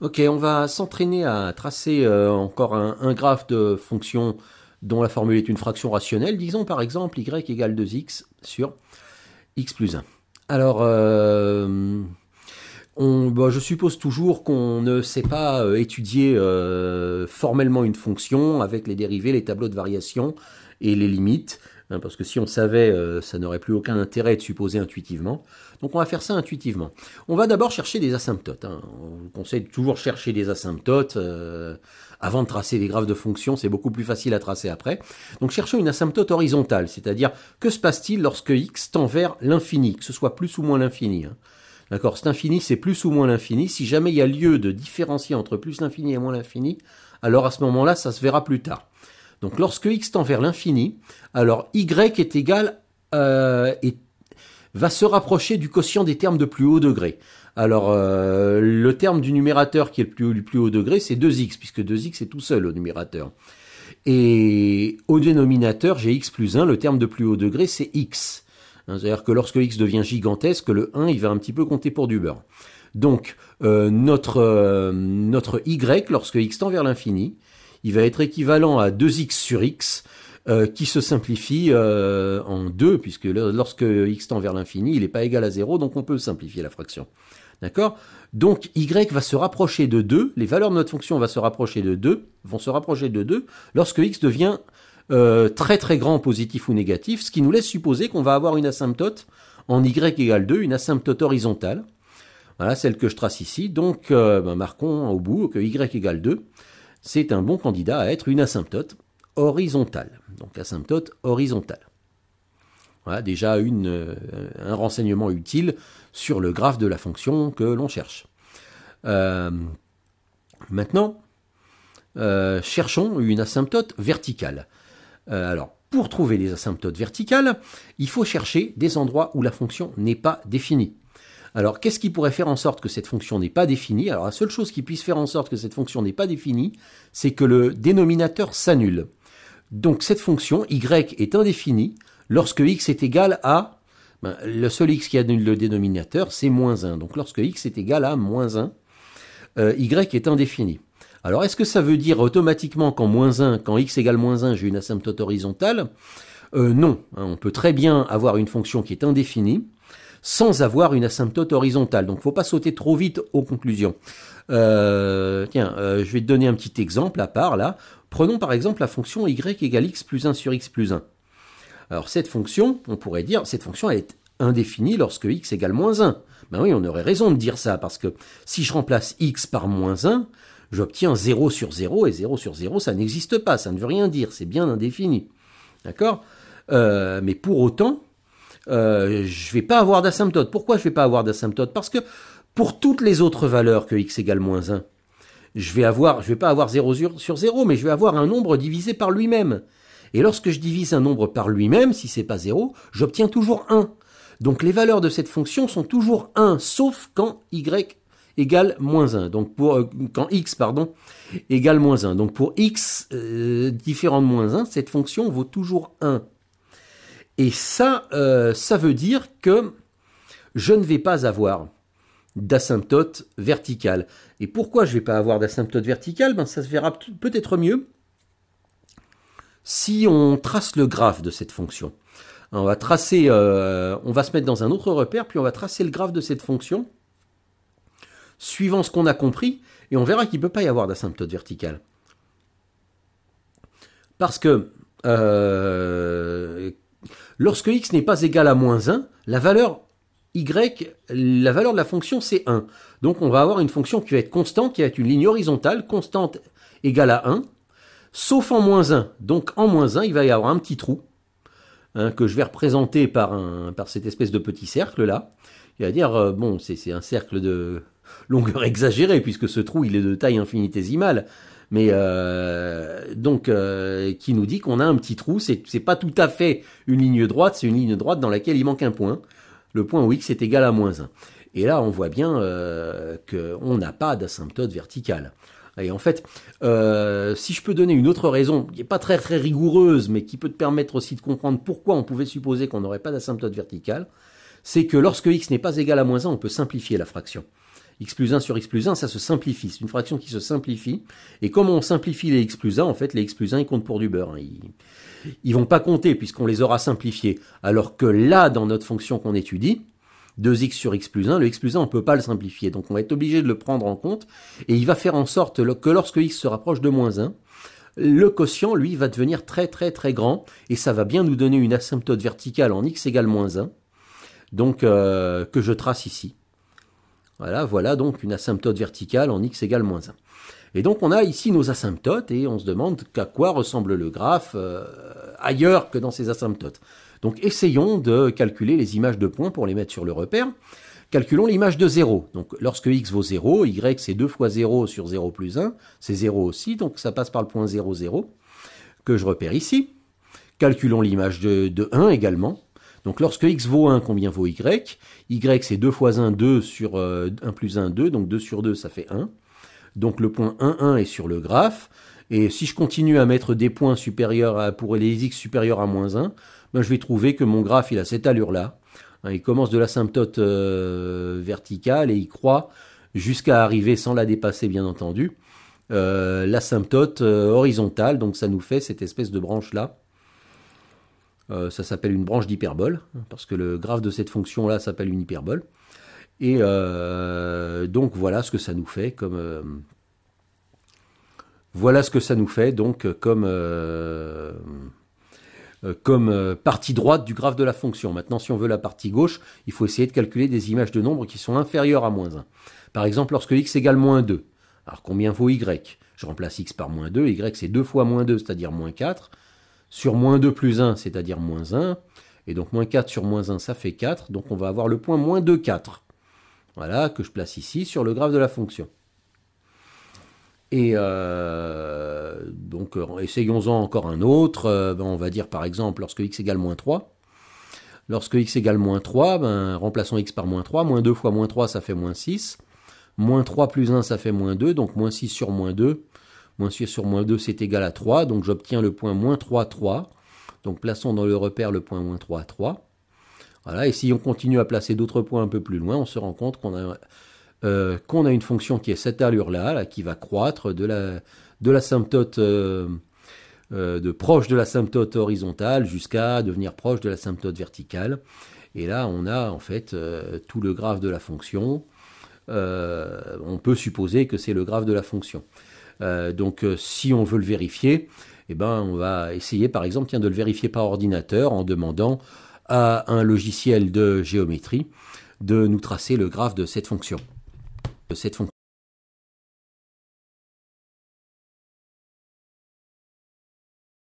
Ok, on va s'entraîner à tracer euh, encore un, graphe de fonction dont la formule est une fraction rationnelle. Disons par exemple y égale 2x sur x plus 1. Alors, euh, bah, je suppose toujours qu'on ne sait pas euh, étudier formellement une fonction avec les dérivés, les tableaux de variation et les limites. Hein, parce que si on savait, euh, ça n'aurait plus aucun intérêt de supposer intuitivement. Donc on va faire ça intuitivement. On va d'abord chercher des asymptotes. Hein. On vous conseille de toujours chercher des asymptotes euh, avant de tracer les graphes de fonctions, c'est beaucoup plus facile à tracer après. Donc cherchons une asymptote horizontale, c'est-à-dire que se passe-t-il lorsque x tend vers l'infini, que ce soit plus ou moins l'infini. Hein. D'accord, cet infini, c'est plus ou moins l'infini. Si jamais il y a lieu de différencier entre plus l'infini et moins l'infini, alors à ce moment-là, ça se verra plus tard. Donc lorsque x tend vers l'infini, alors y est égal euh, va se rapprocher du quotient des termes de plus haut degré. Alors euh, le terme du numérateur qui est le plus, plus haut degré, c'est 2x, puisque 2x est tout seul au numérateur. Et au dénominateur, j'ai x plus 1, le terme de plus haut degré, c'est x. Hein, c'est-à-dire que lorsque x devient gigantesque, le 1, il va un petit peu compter pour du beurre. Donc, euh, notre, notre y, lorsque x tend vers l'infini, il va être équivalent à 2x sur x, euh, qui se simplifie euh, en 2, puisque lorsque x tend vers l'infini, il n'est pas égal à 0, donc on peut simplifier la fraction. D'accord Donc y va se rapprocher de 2, les valeurs de notre fonction vont se rapprocher de 2, vont se rapprocher de 2 lorsque x devient euh, très très grand positif ou négatif, ce qui nous laisse supposer qu'on va avoir une asymptote en y égale 2, une asymptote horizontale. Voilà celle que je trace ici. Donc ben, marquons au bout que y égale 2 c'est un bon candidat à être une asymptote horizontale. Donc asymptote horizontale. Voilà déjà euh, un renseignement utile sur le graphe de la fonction que l'on cherche. Euh, maintenant, euh, cherchons une asymptote verticale. alors, pour trouver les asymptotes verticales, il faut chercher des endroits où la fonction n'est pas définie. Alors, qu'est-ce qui pourrait faire en sorte que cette fonction n'est pas définie Alors, la seule chose qui puisse faire en sorte que cette fonction n'est pas définie, c'est que le dénominateur s'annule. Donc, cette fonction, y est indéfinie lorsque x est égal à... Ben, le seul x qui annule le dénominateur, c'est moins 1. Donc, lorsque x est égal à moins 1, euh, y est indéfini. Alors, est-ce que ça veut dire automatiquement qu'en moins 1, quand x égale moins 1, j'ai une asymptote horizontale euh, Non, hein, on peut très bien avoir une fonction qui est indéfinie, sans avoir une asymptote horizontale. Donc, faut pas sauter trop vite aux conclusions. Euh, tiens, euh, je vais te donner un petit exemple à part là. Prenons par exemple la fonction y égale x plus 1 sur x plus 1. Alors cette fonction, on pourrait dire, cette fonction elle est indéfinie lorsque x égale moins 1. Ben oui, on aurait raison de dire ça, parce que si je remplace x par moins 1, j'obtiens 0 sur 0, et 0 sur 0, ça n'existe pas, ça ne veut rien dire, c'est bien indéfini. D'accord euh, Mais pour autant, euh, je ne vais pas avoir d'asymptote. Pourquoi je ne vais pas avoir d'asymptote Parce que pour toutes les autres valeurs que x égale moins 1, je vais avoir, je vais pas avoir 0 sur 0, mais je vais avoir un nombre divisé par lui-même. Et lorsque je divise un nombre par lui-même, si c'est pas 0, j'obtiens toujours 1. Donc les valeurs de cette fonction sont toujours 1, sauf quand y 1. Donc pour, euh, quand x, pardon, égale moins 1. Donc pour x euh, différent de moins 1, cette fonction vaut toujours 1. Et ça, euh, ça veut dire que je ne vais pas avoir d'asymptote verticale. Et pourquoi je ne vais pas avoir d'asymptote verticale ben, Ça se verra peut-être mieux si on trace le graphe de cette fonction. On va tracer, euh, on va se mettre dans un autre repère, puis on va tracer le graphe de cette fonction suivant ce qu'on a compris, et on verra qu'il ne peut pas y avoir d'asymptote verticale. Parce que euh, Lorsque x n'est pas égal à moins 1, la valeur y, la valeur de la fonction, c'est 1. Donc on va avoir une fonction qui va être constante, qui va être une ligne horizontale, constante égale à 1, sauf en moins 1. Donc en moins 1, il va y avoir un petit trou, hein, que je vais représenter par, un, par cette espèce de petit cercle là. Il va dire, euh, bon, c'est un cercle de longueur exagérée, puisque ce trou, il est de taille infinitésimale mais euh, donc euh, qui nous dit qu'on a un petit trou. C'est n'est pas tout à fait une ligne droite, c'est une ligne droite dans laquelle il manque un point. Le point où x est égal à moins 1. Et là, on voit bien euh, qu'on n'a pas d'asymptote verticale. Et en fait, si je peux donner une autre raison, qui n'est pas très très rigoureuse, mais qui peut te permettre aussi de comprendre pourquoi on pouvait supposer qu'on n'aurait pas d'asymptote verticale, c'est que lorsque x n'est pas égal à moins 1, on peut simplifier la fraction x plus 1 sur x plus 1, ça se simplifie. C'est une fraction qui se simplifie. Et comme on simplifie les x plus 1, en fait, les x plus 1, ils comptent pour du beurre. Hein. Ils, ne vont pas compter puisqu'on les aura simplifiés. Alors que là, dans notre fonction qu'on étudie, 2x sur x plus 1, le x plus 1, on ne peut pas le simplifier. Donc on va être obligé de le prendre en compte. Et il va faire en sorte que lorsque x se rapproche de moins 1, le quotient, lui, va devenir très très très grand. Et ça va bien nous donner une asymptote verticale en x égale moins 1. Donc euh, que je trace ici. Voilà, voilà donc une asymptote verticale en x égale moins 1. Et donc on a ici nos asymptotes et on se demande à quoi ressemble le graphe euh, ailleurs que dans ces asymptotes. Donc essayons de calculer les images de points pour les mettre sur le repère. Calculons l'image de 0. Donc lorsque x vaut 0, y c'est 2 fois 0 sur 0 plus 1, c'est 0 aussi, donc ça passe par le point 0, 0, que je repère ici. Calculons l'image de 1 également. Donc lorsque x vaut 1, combien vaut y Y c'est 2 fois 1, 2 sur 1 euh, plus 1, 2, donc 2 sur 2 ça fait 1. Donc le point 1, 1 est sur le graphe. Et si je continue à mettre des points supérieurs à, pour les x supérieurs à moins 1, ben, je vais trouver que mon graphe il a cette allure-là. Hein, il commence de l'asymptote euh, verticale et il croît jusqu'à arriver, sans la dépasser bien entendu, euh, l'asymptote horizontale. Donc ça nous fait cette espèce de branche-là euh, ça s'appelle une branche d'hyperbole, hein, parce que le graphe de cette fonction-là s'appelle une hyperbole. Et euh, donc voilà ce que ça nous fait comme... Euh, voilà ce que ça nous fait donc comme, comme partie droite du graphe de la fonction. Maintenant, si on veut la partie gauche, il faut essayer de calculer des images de nombres qui sont inférieures à moins 1. Par exemple, lorsque x égale moins 2, alors combien vaut y Je remplace x par moins 2, y c'est 2 fois moins 2, c'est-à-dire moins 4 sur moins 2 plus 1, c'est-à-dire moins 1. Et donc moins 4 sur moins 1, ça fait 4. Donc on va avoir le point moins 2, 4. Voilà, que je place ici sur le graphe de la fonction. Et euh, donc euh, essayons-en encore un autre. Euh, ben, on va dire par exemple lorsque x égale moins 3. Lorsque x égale moins 3, ben, remplaçons x par moins 3. Moins 2 fois moins 3, ça fait moins 6. Moins 3 plus 1, ça fait moins 2. Donc moins 6 sur moins 2, Moins 6 sur moins 2, c'est égal à 3. Donc j'obtiens le point moins 3, 3. Donc plaçons dans le repère le point moins 3, 3. Voilà, et si on continue à placer d'autres points un peu plus loin, on se rend compte qu'on a, euh, une fonction qui est cette allure-là, qui va croître de la, de euh, euh, de proche de l'asymptote horizontale jusqu'à devenir proche de l'asymptote verticale. Et là, on a en fait tout le graphe de la fonction. on peut supposer que c'est le graphe de la fonction. Euh, donc euh, si on veut le vérifier, eh ben, on va essayer par exemple de le vérifier par ordinateur en demandant à un logiciel de géométrie de nous tracer le graphe de cette fonction. De cette fonction.